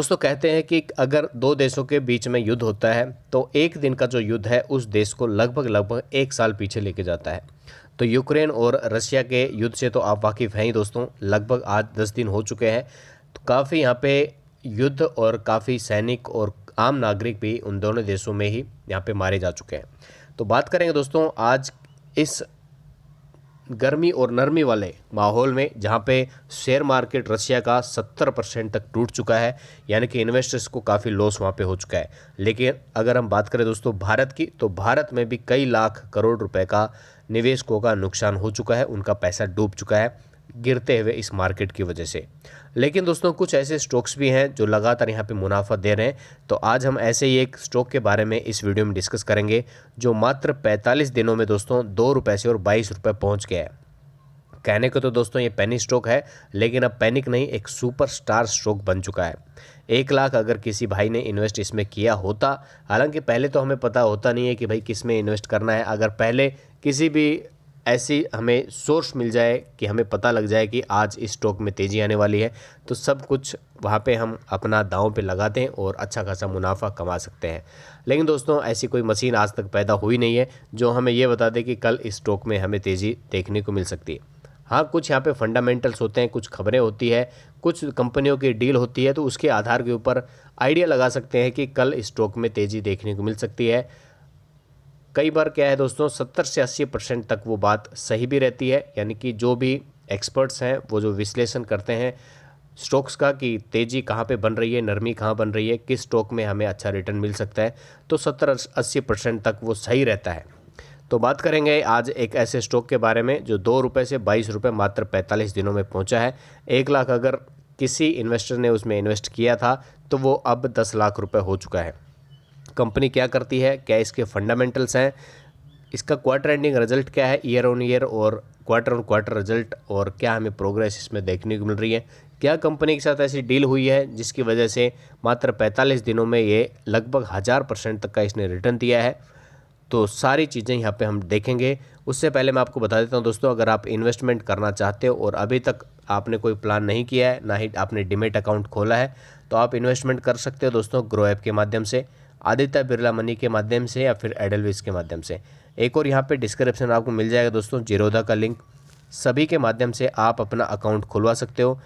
दोस्तों कहते हैं कि अगर दो देशों के बीच में युद्ध होता है तो एक दिन का जो युद्ध है उस देश को लगभग लगभग एक साल पीछे लेके जाता है तो यूक्रेन और रशिया के युद्ध से तो आप वाकिफ़ हैं ही दोस्तों लगभग आज दस दिन हो चुके हैं तो काफ़ी यहाँ पे युद्ध और काफ़ी सैनिक और आम नागरिक भी उन दोनों देशों में ही यहाँ पर मारे जा चुके हैं तो बात करेंगे दोस्तों आज इस गर्मी और नरमी वाले माहौल में जहां पे शेयर मार्केट रशिया का 70 परसेंट तक टूट चुका है यानी कि इन्वेस्टर्स को काफ़ी लॉस वहां पे हो चुका है लेकिन अगर हम बात करें दोस्तों भारत की तो भारत में भी कई लाख करोड़ रुपए का निवेशकों का नुकसान हो चुका है उनका पैसा डूब चुका है गिरते हुए इस मार्केट की वजह से लेकिन दोस्तों कुछ ऐसे स्टॉक्स भी हैं जो लगातार यहाँ पे मुनाफा दे रहे हैं तो आज हम ऐसे ही एक स्टॉक के बारे में इस वीडियो में डिस्कस करेंगे जो मात्र 45 दिनों में दोस्तों दो रुपये से और बाईस रुपये पहुँच गया है कहने को तो दोस्तों ये पैनिक स्टॉक है लेकिन अब पैनिक नहीं एक सुपर स्टार स्टॉक बन चुका है एक लाख अगर किसी भाई ने इन्वेस्ट इसमें किया होता हालांकि पहले तो हमें पता होता नहीं है कि भाई किस में इन्वेस्ट करना है अगर पहले किसी भी ऐसी हमें सोर्स मिल जाए कि हमें पता लग जाए कि आज इस स्टॉक में तेज़ी आने वाली है तो सब कुछ वहाँ पे हम अपना दाव पे लगाते हैं और अच्छा खासा मुनाफा कमा सकते हैं लेकिन दोस्तों ऐसी कोई मशीन आज तक पैदा हुई नहीं है जो हमें ये बता दे कि कल इस स्टॉक में हमें तेज़ी देखने को मिल सकती है हाँ कुछ यहाँ पे फंडामेंटल्स होते हैं कुछ खबरें होती है कुछ कंपनियों की डील होती है तो उसके आधार के ऊपर आइडिया लगा सकते हैं कि कल स्टॉक में तेज़ी देखने को मिल सकती है कई बार क्या है दोस्तों सत्तर से अस्सी परसेंट तक वो बात सही भी रहती है यानी कि जो भी एक्सपर्ट्स हैं वो जो विश्लेषण करते हैं स्टॉक्स का कि तेज़ी कहाँ पे बन रही है नरमी कहाँ बन रही है किस स्टॉक में हमें अच्छा रिटर्न मिल सकता है तो सत्तर अस्सी परसेंट तक वो सही रहता है तो बात करेंगे आज एक ऐसे स्टॉक के बारे में जो दो रुपये से बाईस रुपये मात्र पैंतालीस दिनों में पहुँचा है एक लाख अगर किसी इन्वेस्टर ने उसमें इन्वेस्ट किया था तो वो अब दस लाख रुपये हो चुका है कंपनी क्या करती है क्या इसके फंडामेंटल्स हैं इसका क्वार्टर एंडिंग रिजल्ट क्या है ईयर ऑन ईयर और क्वार्टर ऑन क्वार्टर रिजल्ट और क्या हमें प्रोग्रेस इसमें देखने को मिल रही है क्या कंपनी के साथ ऐसी डील हुई है जिसकी वजह से मात्र 45 दिनों में ये लगभग हज़ार परसेंट तक का इसने रिटर्न दिया है तो सारी चीज़ें यहाँ पे हम देखेंगे उससे पहले मैं आपको बता देता हूँ दोस्तों अगर आप इन्वेस्टमेंट करना चाहते हो और अभी तक आपने कोई प्लान नहीं किया है ना ही आपने डिमेट अकाउंट खोला है तो आप इन्वेस्टमेंट कर सकते हो दोस्तों ग्रो ऐप के माध्यम से आदित्य बिरला मनी के माध्यम से या फिर एडलविस के माध्यम से एक और यहाँ पे डिस्क्रिप्शन आपको मिल जाएगा दोस्तों जीरोधा का लिंक सभी के माध्यम से आप अपना अकाउंट खुलवा सकते हो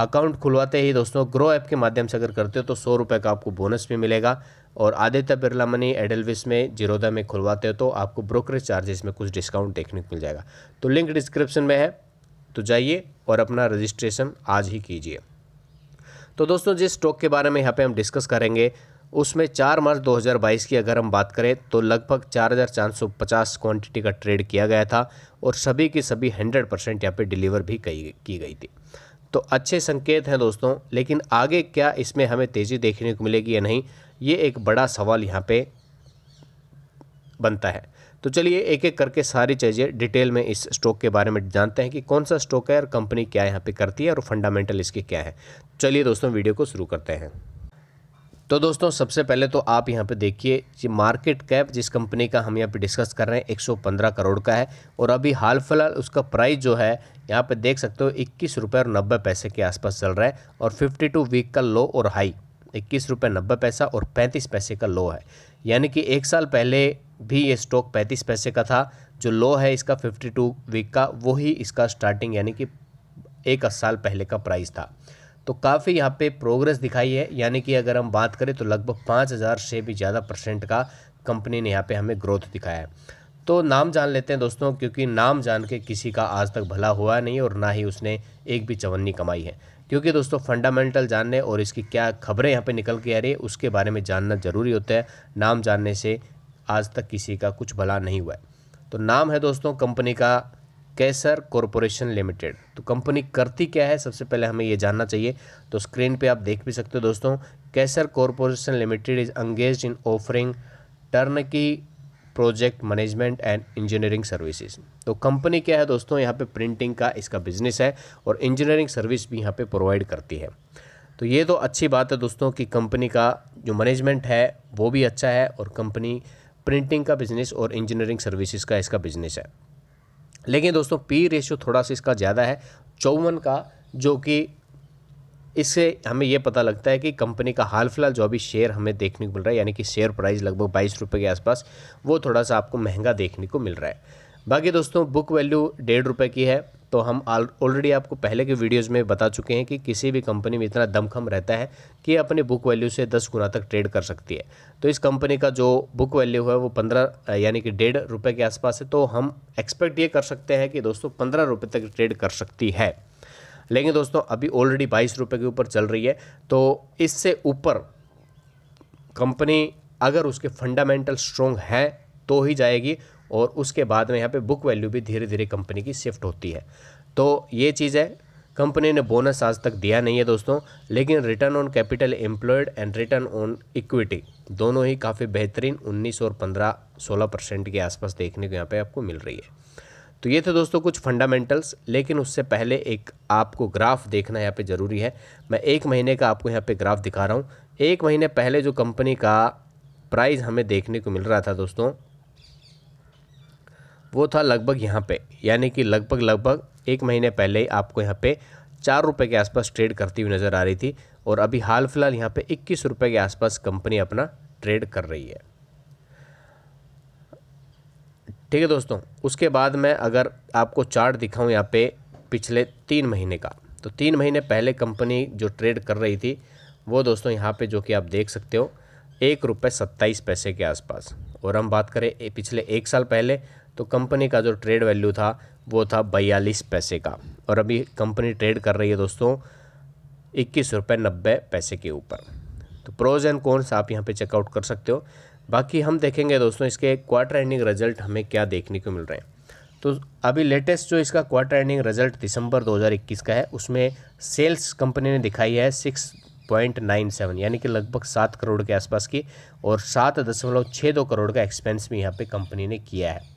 अकाउंट खुलवाते ही दोस्तों ग्रो ऐप के माध्यम से अगर करते हो तो सौ रुपये का आपको बोनस भी मिलेगा और आदित्य बिरला मनी एडलविस में जीरोदा में खुलवाते हो तो आपको ब्रोकरेज चार्जेस में कुछ डिस्काउंट देखने को मिल जाएगा तो लिंक डिस्क्रिप्शन में है तो जाइए और अपना रजिस्ट्रेशन आज ही कीजिए तो दोस्तों जिस स्टॉक के बारे में यहाँ पे हम डिस्कस करेंगे उसमें 4 मार्च 2022 की अगर हम बात करें तो लगभग 4,450 क्वांटिटी का ट्रेड किया गया था और सभी की सभी 100 परसेंट यहाँ पर डिलीवर भी की गई थी तो अच्छे संकेत हैं दोस्तों लेकिन आगे क्या इसमें हमें तेज़ी देखने को मिलेगी या नहीं ये एक बड़ा सवाल यहाँ पे बनता है तो चलिए एक एक करके सारी चीज़ें डिटेल में इस स्टॉक के बारे में जानते हैं कि कौन सा स्टॉक है और कंपनी क्या यहाँ पे करती है और फंडामेंटल इसके क्या है चलिए दोस्तों वीडियो को शुरू करते हैं तो दोस्तों सबसे पहले तो आप यहाँ पे देखिए कि मार्केट कैप जिस कंपनी का हम यहाँ पे डिस्कस कर रहे हैं 115 करोड़ का है और अभी हाल फिलहाल उसका प्राइस जो है यहाँ पे देख सकते हो इक्कीस रुपये और नब्बे पैसे के आसपास चल रहा है और 52 वीक का लो और हाई इक्कीस रुपये नब्बे पैसा और पैंतीस पैसे का लो है यानी कि एक साल पहले भी ये स्टॉक पैंतीस पैसे का था जो लो है इसका फिफ्टी वीक का वही इसका स्टार्टिंग यानी कि एक साल पहले का प्राइस था तो काफ़ी यहाँ पे प्रोग्रेस दिखाई है यानी कि अगर हम बात करें तो लगभग पाँच हज़ार से भी ज़्यादा परसेंट का कंपनी ने यहाँ पे हमें ग्रोथ दिखाया है तो नाम जान लेते हैं दोस्तों क्योंकि नाम जान के किसी का आज तक भला हुआ नहीं और ना ही उसने एक भी चवन्नी कमाई है क्योंकि दोस्तों फंडामेंटल जानने और इसकी क्या खबरें यहाँ पर निकल के आ रही है उसके बारे में जानना ज़रूरी होता है नाम जानने से आज तक किसी का कुछ भला नहीं हुआ है तो नाम है दोस्तों कंपनी का कैसर कॉरपोरेशन लिमिटेड तो कंपनी करती क्या है सबसे पहले हमें ये जानना चाहिए तो स्क्रीन पे आप देख भी सकते हो दोस्तों Kaiser Corporation Limited is engaged in offering turnkey project management and engineering services तो कंपनी क्या है दोस्तों यहाँ पे प्रिंटिंग का इसका बिजनेस है और इंजीनियरिंग सर्विस भी यहाँ पे प्रोवाइड करती है तो ये तो अच्छी बात है दोस्तों कि कंपनी का जो मैनेजमेंट है वो भी अच्छा है और कंपनी प्रिंटिंग का बिजनेस और इंजीनियरिंग सर्विसेज का इसका बिजनेस है लेकिन दोस्तों पी रेशियो थोड़ा सा इसका ज़्यादा है चौवन का जो कि इससे हमें यह पता लगता है कि कंपनी का हाल फिलहाल जो अभी शेयर हमें देखने को मिल रहा है यानी कि शेयर प्राइस लगभग बाईस रुपये के आसपास वो थोड़ा सा आपको महंगा देखने को मिल रहा है बाकी दोस्तों बुक वैल्यू डेढ़ रुपये की है तो हम ऑलरेडी आपको पहले के वीडियोस में बता चुके हैं कि किसी भी कंपनी में इतना दमखम रहता है कि अपने बुक वैल्यू से दस गुना तक ट्रेड कर सकती है तो इस कंपनी का जो बुक वैल्यू है वो पंद्रह यानी कि डेढ़ रुपये के आसपास है तो हम एक्सपेक्ट ये कर सकते हैं कि दोस्तों पंद्रह रुपये तक ट्रेड कर सकती है लेकिन दोस्तों अभी ऑलरेडी बाईस रुपये के ऊपर चल रही है तो इससे ऊपर कंपनी अगर उसके फंडामेंटल स्ट्रोंग हैं तो ही जाएगी और उसके बाद में यहाँ पे बुक वैल्यू भी धीरे धीरे कंपनी की शिफ्ट होती है तो ये चीज़ है कंपनी ने बोनस आज तक दिया नहीं है दोस्तों लेकिन return on capital employed and return on equity दोनों ही काफ़ी बेहतरीन 19 और 15 16 परसेंट के आसपास देखने को यहाँ पे आपको मिल रही है तो ये थे दोस्तों कुछ फंडामेंटल्स लेकिन उससे पहले एक आपको ग्राफ देखना यहाँ पर ज़रूरी है मैं एक महीने का आपको यहाँ पर ग्राफ दिखा रहा हूँ एक महीने पहले जो कंपनी का प्राइज़ हमें देखने को मिल रहा था दोस्तों वो था लगभग यहाँ पे यानी कि लगभग लगभग एक महीने पहले ही आपको यहाँ पे चार रुपये के आसपास ट्रेड करती हुई नज़र आ रही थी और अभी हाल फिलहाल यहाँ पे इक्कीस रुपये के आसपास कंपनी अपना ट्रेड कर रही है ठीक है दोस्तों उसके बाद मैं अगर आपको चार्ट दिखाऊँ यहाँ पे पिछले तीन महीने का तो तीन महीने पहले कंपनी जो ट्रेड कर रही थी वो दोस्तों यहाँ पे जो कि आप देख सकते हो एक रुपये सत्ताईस पैसे के आसपास और हम बात करें पिछले एक साल पहले तो कंपनी का जो ट्रेड वैल्यू था वो था बयालीस पैसे का और अभी कंपनी ट्रेड कर रही है दोस्तों इक्कीस रुपये नब्बे पैसे के ऊपर तो प्रोज एंड कॉन्स आप यहाँ पे चेकआउट कर सकते हो बाकी हम देखेंगे दोस्तों इसके क्वार्टर एंडिंग रिजल्ट हमें क्या देखने को मिल रहे हैं तो अभी लेटेस्ट जो इसका क्वार्टर एंडिंग रिजल्ट दिसंबर 2021 का है उसमें सेल्स कंपनी ने दिखाई है सिक्स पॉइंट नाइन सेवन यानी कि लगभग सात करोड़ के आसपास की और सात दशमलव छः दो करोड़ का एक्सपेंस भी यहाँ पे कंपनी ने किया है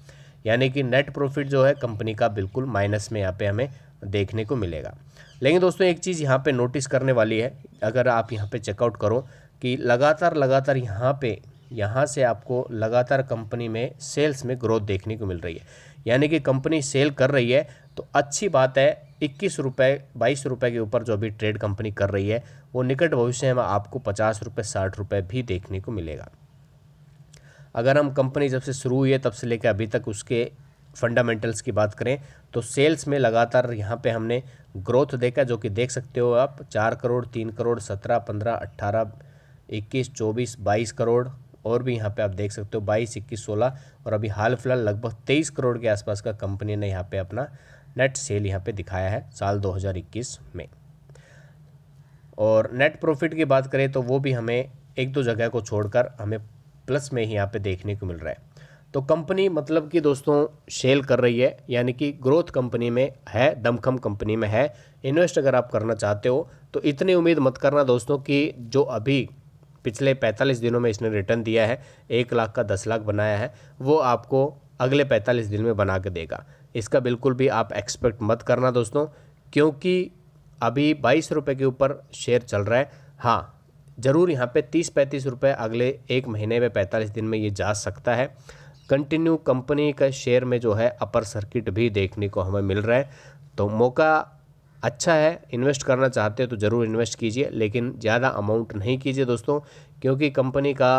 यानी कि नेट प्रॉफिट जो है कंपनी का बिल्कुल माइनस में यहाँ पे हमें देखने को मिलेगा लेकिन दोस्तों एक चीज़ यहाँ पे नोटिस करने वाली है अगर आप यहाँ पे चेकआउट करो कि लगातार लगातार यहाँ पे यहाँ से आपको लगातार कंपनी में सेल्स में ग्रोथ देखने को मिल रही है यानी कि कंपनी सेल कर रही है तो अच्छी बात है इक्कीस रुपये बाईस रुपये के ऊपर जो अभी ट्रेड कंपनी कर रही है वो निकट भविष्य में आपको पचास रुपये साठ रुपये भी देखने को मिलेगा अगर हम कंपनी जब से शुरू हुई है तब से लेकर अभी तक उसके फंडामेंटल्स की बात करें तो सेल्स में लगातार यहाँ पे हमने ग्रोथ देखा जो कि देख सकते हो आप चार करोड़ तीन करोड़ सत्रह पंद्रह अट्ठारह इक्कीस चौबीस बाईस करोड़ और भी यहाँ पे आप देख सकते हो बाईस इक्कीस सोलह और अभी हाल फिलहाल लगभग तेईस करोड़ के आसपास का कंपनी ने यहाँ पर अपना नेट सेल यहाँ पर दिखाया है साल दो में और नेट प्रॉफिट की बात करें तो वो भी हमें एक दो जगह को छोड़कर हमें प्लस में ही यहाँ पे देखने को मिल रहा है तो कंपनी मतलब कि दोस्तों शेल कर रही है यानी कि ग्रोथ कंपनी में है दमखम कंपनी में है इन्वेस्ट अगर आप करना चाहते हो तो इतनी उम्मीद मत करना दोस्तों कि जो अभी पिछले 45 दिनों में इसने रिटर्न दिया है एक लाख का दस लाख बनाया है वो आपको अगले 45 दिन में बना के देगा इसका बिल्कुल भी आप एक्सपेक्ट मत करना दोस्तों क्योंकि अभी बाईस रुपये के ऊपर शेयर चल रहा है हाँ ज़रूर यहाँ पे 30-35 रुपये अगले एक महीने में 45 दिन में ये जा सकता है कंटिन्यू कंपनी का शेयर में जो है अपर सर्किट भी देखने को हमें मिल रहा है तो मौका अच्छा है इन्वेस्ट करना चाहते हो तो ज़रूर इन्वेस्ट कीजिए लेकिन ज़्यादा अमाउंट नहीं कीजिए दोस्तों क्योंकि कंपनी का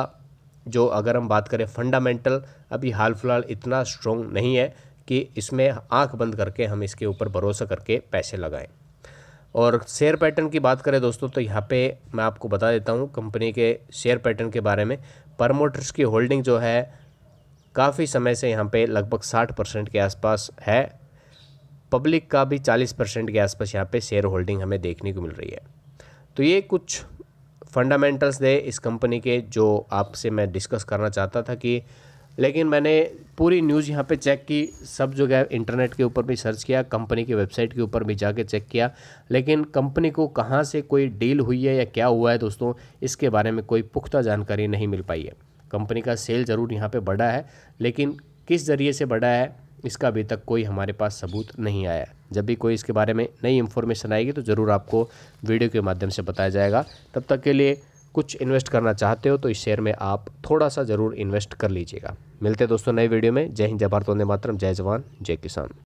जो अगर हम बात करें फंडामेंटल अभी हाल फिलहाल इतना स्ट्रॉन्ग नहीं है कि इसमें आंख बंद करके हम इसके ऊपर भरोसा करके पैसे लगाएं और शेयर पैटर्न की बात करें दोस्तों तो यहाँ पे मैं आपको बता देता हूँ कंपनी के शेयर पैटर्न के बारे में परमोटर्स की होल्डिंग जो है काफ़ी समय से यहाँ पे लगभग साठ परसेंट के आसपास है पब्लिक का भी चालीस परसेंट के आसपास यहाँ पे शेयर होल्डिंग हमें देखने को मिल रही है तो ये कुछ फंडामेंटल्स थे इस कंपनी के जो आपसे मैं डिस्कस करना चाहता था कि लेकिन मैंने पूरी न्यूज़ यहाँ पे चेक की सब जो है इंटरनेट के ऊपर भी सर्च किया कंपनी की वेबसाइट के ऊपर भी जाके चेक किया लेकिन कंपनी को कहाँ से कोई डील हुई है या क्या हुआ है दोस्तों इसके बारे में कोई पुख्ता जानकारी नहीं मिल पाई है कंपनी का सेल ज़रूर यहाँ पर बढ़ा है लेकिन किस ज़रिए से बढ़ा है इसका अभी तक कोई हमारे पास सबूत नहीं आया जब भी कोई इसके बारे में नई इन्फॉर्मेशन आएगी तो ज़रूर आपको वीडियो के माध्यम से बताया जाएगा तब तक के लिए कुछ इन्वेस्ट करना चाहते हो तो इस शेयर में आप थोड़ा सा ज़रूर इन्वेस्ट कर लीजिएगा मिलते हैं दोस्तों नए वीडियो में जय हिंद जय भारत वंदे मातरम जय जवान जय किसान